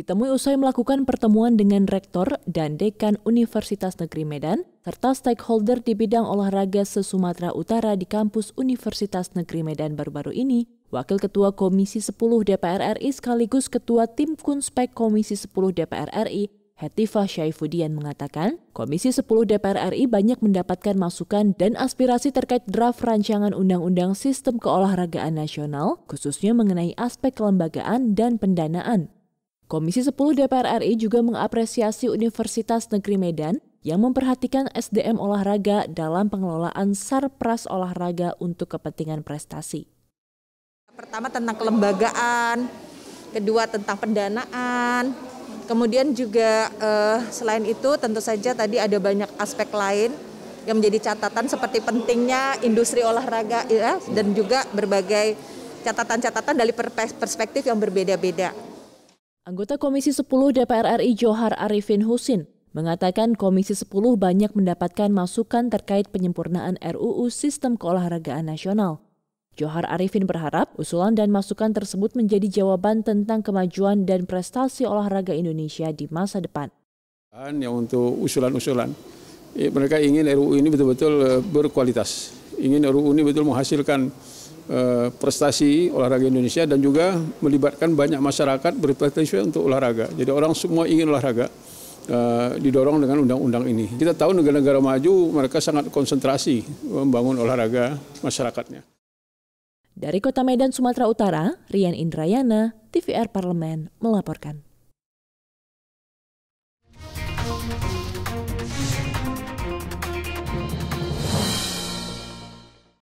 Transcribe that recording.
Ditemui usai melakukan pertemuan dengan Rektor dan Dekan Universitas Negeri Medan, serta stakeholder di bidang olahraga se-Sumatera Utara di kampus Universitas Negeri Medan baru-baru ini, Wakil Ketua Komisi 10 DPR RI sekaligus Ketua Tim Kunspek Komisi 10 DPR RI, Hetifah Syaifudian mengatakan, Komisi 10 DPR RI banyak mendapatkan masukan dan aspirasi terkait draft rancangan undang-undang sistem keolahragaan nasional, khususnya mengenai aspek kelembagaan dan pendanaan. Komisi 10 DPR RI juga mengapresiasi Universitas Negeri Medan yang memperhatikan SDM olahraga dalam pengelolaan sarpras olahraga untuk kepentingan prestasi. Pertama tentang kelembagaan, kedua tentang pendanaan, kemudian juga eh, selain itu tentu saja tadi ada banyak aspek lain yang menjadi catatan seperti pentingnya industri olahraga ya, dan juga berbagai catatan-catatan dari perspektif yang berbeda-beda. Anggota Komisi 10 DPR RI Johar Arifin Husin mengatakan Komisi 10 banyak mendapatkan masukan terkait penyempurnaan RUU Sistem Keolahragaan Nasional. Johar Arifin berharap usulan dan masukan tersebut menjadi jawaban tentang kemajuan dan prestasi olahraga Indonesia di masa depan. Yang untuk usulan-usulan, eh, mereka ingin RUU ini betul-betul eh, berkualitas, ingin RUU ini betul menghasilkan Eh, prestasi olahraga Indonesia dan juga melibatkan banyak masyarakat berprestasi untuk olahraga. Jadi orang semua ingin olahraga eh, didorong dengan undang-undang ini. Kita tahu negara-negara maju mereka sangat konsentrasi membangun olahraga masyarakatnya. Dari Kota Medan, Sumatera Utara, Rian Indrayana, TVR Parlemen melaporkan.